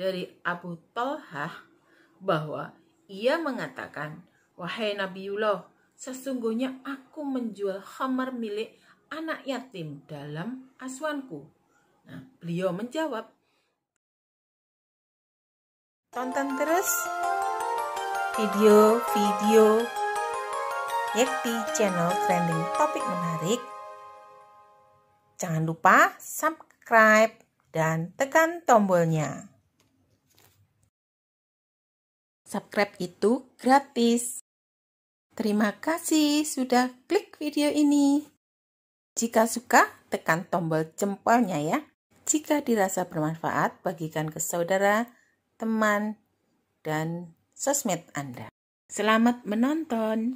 dari Abu Talhah bahwa ia mengatakan, Wahai Nabiullah, sesungguhnya aku menjual khamar milik anak yatim dalam aswanku. Nah, beliau menjawab, Tonton terus video-video Yakti channel trending topik menarik. Jangan lupa subscribe dan tekan tombolnya. Subscribe itu gratis. Terima kasih sudah klik video ini. Jika suka, tekan tombol jempolnya ya. Jika dirasa bermanfaat, bagikan ke saudara, teman, dan sosmed Anda. Selamat menonton!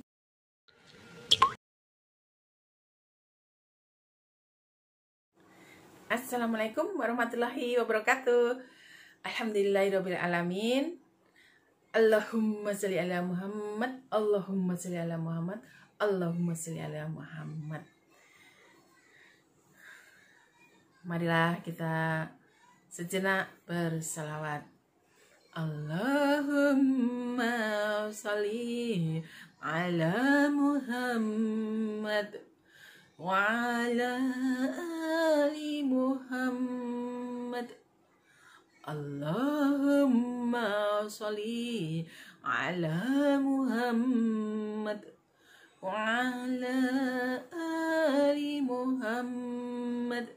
Assalamualaikum warahmatullahi wabarakatuh. Alhamdulillahirrahmanirrahim. Allahumma salli ala Muhammad, Allahumma salli ala Muhammad, Allahumma salli ala Muhammad. Marilah kita sejenak bersalawat. Allahumma salli ala Muhammad wa ala ali Muhammad. Allahumma sholli ala Muhammad wa ala ali Muhammad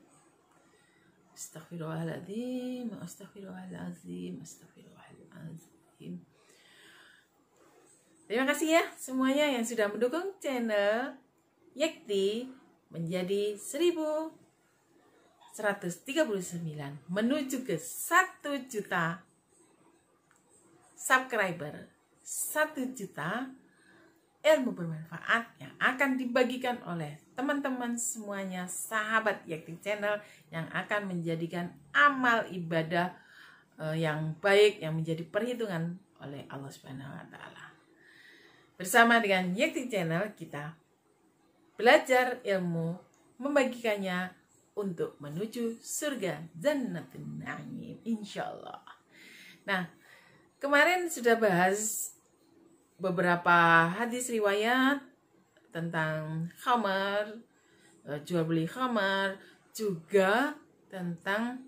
Astaghfirullahaladzim Astaghfirullahaladzim Astaghfirullahaladzim Terima kasih ya semuanya yang sudah mendukung channel Yakti menjadi seribu 139 menuju ke 1 juta subscriber 1 juta ilmu bermanfaat yang akan dibagikan oleh teman-teman semuanya sahabat Yakti Channel yang akan menjadikan amal ibadah eh, yang baik yang menjadi perhitungan oleh Allah Subhanahu wa taala. Bersama dengan Yakti Channel kita belajar ilmu, membagikannya untuk menuju surga Jannatin Na'im insyaallah. Nah, kemarin sudah bahas beberapa hadis riwayat tentang khamar, e, jual beli khamar, juga tentang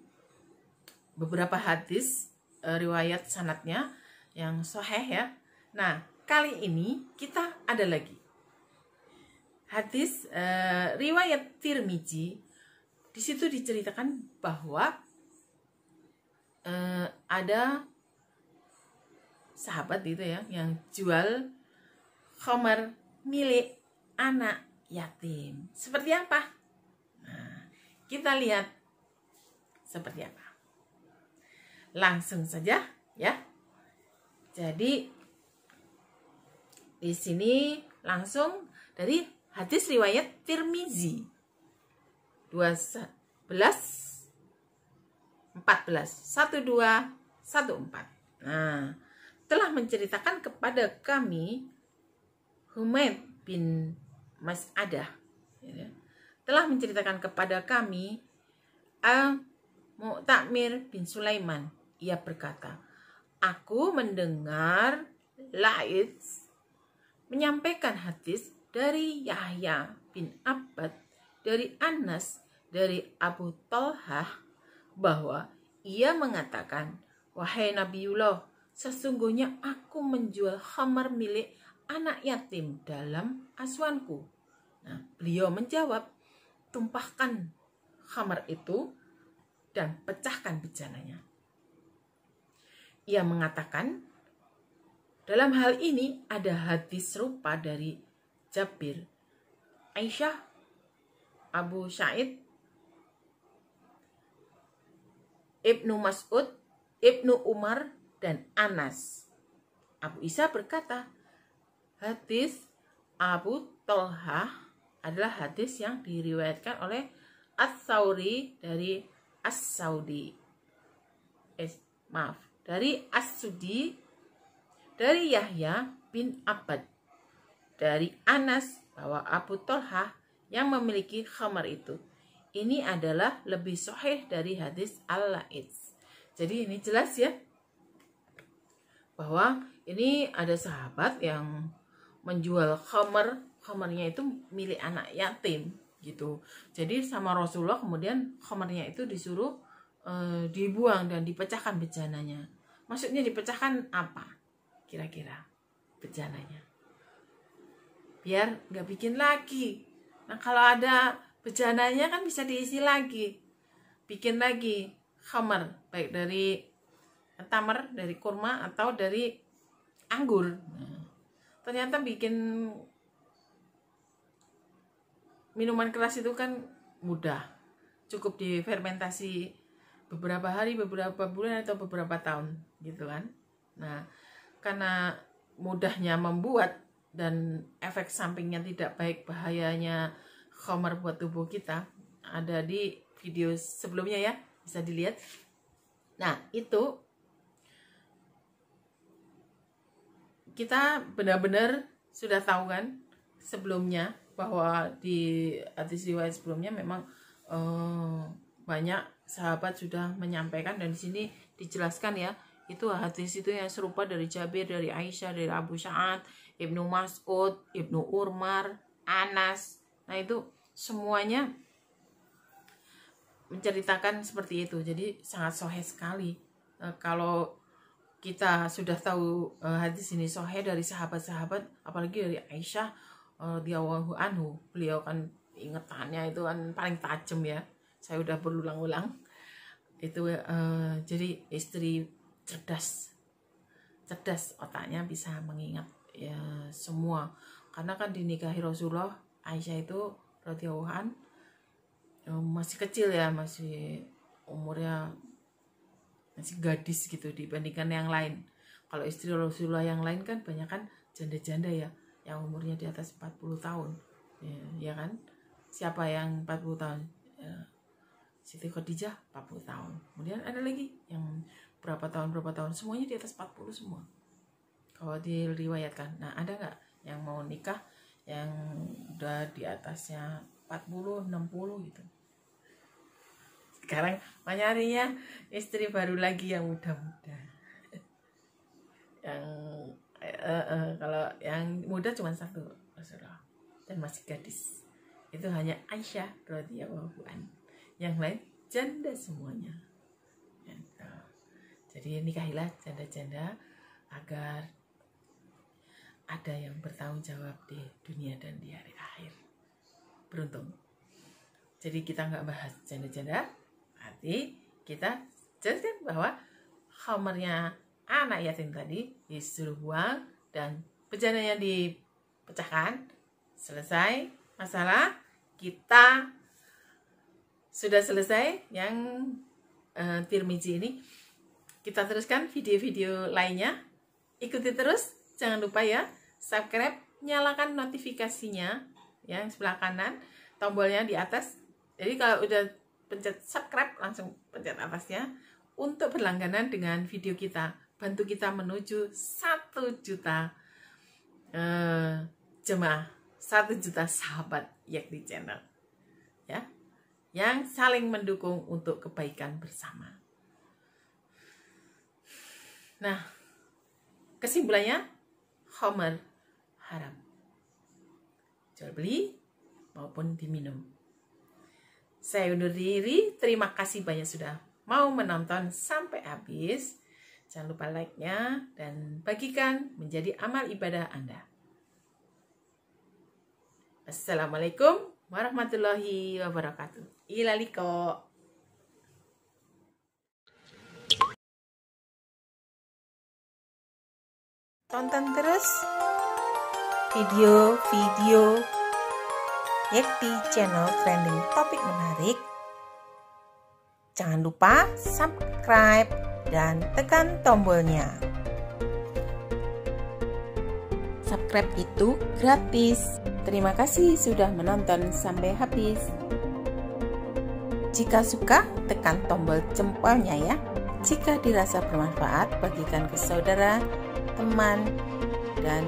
beberapa hadis e, riwayat sanatnya yang soheh ya. Nah, kali ini kita ada lagi hadis e, riwayat Tirmizi di situ diceritakan bahwa eh, ada sahabat itu ya yang jual kamar milik anak yatim. Seperti apa? Nah, kita lihat seperti apa. Langsung saja ya. Jadi di sini langsung dari hadis riwayat Tirmizi. 12 14 12 14 nah telah menceritakan kepada kami Humaid bin Mas ya, telah menceritakan kepada kami Al Mu'tamir bin Sulaiman ia berkata aku mendengar Laits menyampaikan hadis dari Yahya bin Abbad dari Anas dari Abu Talhah bahwa ia mengatakan, Wahai Nabiullah, sesungguhnya aku menjual khamar milik anak yatim dalam aswanku. Nah, beliau menjawab, tumpahkan khamar itu dan pecahkan bejananya. Ia mengatakan, dalam hal ini ada hadis serupa dari Jabir. Aisyah Abu Syaid, Ibnu Mas'ud, Ibnu Umar, dan Anas. Abu Isa berkata, hadis Abu Tolha adalah hadis yang diriwayatkan oleh As-Sauri dari As-Saudi. Eh, maaf, dari As-Sudi, dari Yahya bin Abad, dari Anas bahwa Abu Tolha yang memiliki khamar itu. Ini adalah lebih soheh dari hadis al-Laits. Jadi ini jelas ya bahwa ini ada sahabat yang menjual khamar, khamarnya itu milik anak yatim gitu. Jadi sama Rasulullah kemudian khamarnya itu disuruh e, dibuang dan dipecahkan bejananya. Maksudnya dipecahkan apa? Kira-kira bejananya. Biar nggak bikin lagi Nah kalau ada bejananya kan bisa diisi lagi, bikin lagi khamer baik dari tamer, dari kurma atau dari anggur. Ternyata bikin minuman keras itu kan mudah, cukup difermentasi beberapa hari, beberapa bulan atau beberapa tahun gitu kan. Nah karena mudahnya membuat dan efek sampingnya tidak baik bahayanya khamar buat tubuh kita ada di video sebelumnya ya bisa dilihat nah itu kita benar-benar sudah tahu kan sebelumnya bahwa di hadis riwayat sebelumnya memang eh, banyak sahabat sudah menyampaikan dan di sini dijelaskan ya itu hadis itu yang serupa dari Jabir dari Aisyah dari Abu Sa'ad Ibnu Mas'ud, Ibnu Umar, Anas. Nah, itu semuanya menceritakan seperti itu. Jadi sangat sohe sekali. E, kalau kita sudah tahu e, hadis ini sohe dari sahabat-sahabat, apalagi dari Aisyah e, eh, diawahu anhu. Beliau kan ingetannya itu kan paling tajam ya. Saya udah berulang-ulang. Itu e, jadi istri cerdas cerdas otaknya bisa mengingat ya semua karena kan dinikahi Rasulullah Aisyah itu radhiyallahu an ya, masih kecil ya masih umurnya masih gadis gitu dibandingkan yang lain kalau istri Rasulullah yang lain kan banyak kan janda-janda ya yang umurnya di atas 40 tahun ya, ya kan siapa yang 40 tahun ya, Siti Khadijah 40 tahun kemudian ada lagi yang berapa tahun berapa tahun semuanya di atas 40 semua kalau oh, diriwayatkan nah ada nggak yang mau nikah yang udah di atasnya 40 60 gitu sekarang nyarinya istri baru lagi yang muda-muda yang eh, eh, kalau yang muda cuma satu Rasulullah dan masih gadis itu hanya Aisyah radhiyallahu an yang lain janda semuanya gitu. jadi nikahilah janda-janda agar ada yang bertanggung jawab di dunia dan di hari akhir. Beruntung. Jadi kita nggak bahas janda-janda, nanti kita jelaskan bahwa homernya anak yatim tadi disuruh buang dan yang dipecahkan. Selesai masalah, kita sudah selesai yang uh, eh, tirmiji ini. Kita teruskan video-video lainnya. Ikuti terus, jangan lupa ya subscribe, nyalakan notifikasinya ya, yang sebelah kanan, tombolnya di atas. Jadi kalau udah pencet subscribe langsung pencet atasnya untuk berlangganan dengan video kita. Bantu kita menuju 1 juta eh, jemaah, 1 juta sahabat Yakni Channel. Ya, yang saling mendukung untuk kebaikan bersama. Nah, kesimpulannya Homer haram. Jual beli maupun diminum. Saya undur diri, terima kasih banyak sudah mau menonton sampai habis. Jangan lupa like-nya dan bagikan menjadi amal ibadah Anda. Assalamualaikum warahmatullahi wabarakatuh. Ilaliko. Tonton terus video-video Yekti Channel trending topik menarik. Jangan lupa subscribe dan tekan tombolnya. Subscribe itu gratis. Terima kasih sudah menonton sampai habis. Jika suka, tekan tombol jempolnya ya. Jika dirasa bermanfaat, bagikan ke saudara, teman, dan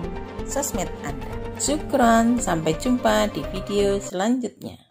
sosmed Anda. Syukron, sampai jumpa di video selanjutnya.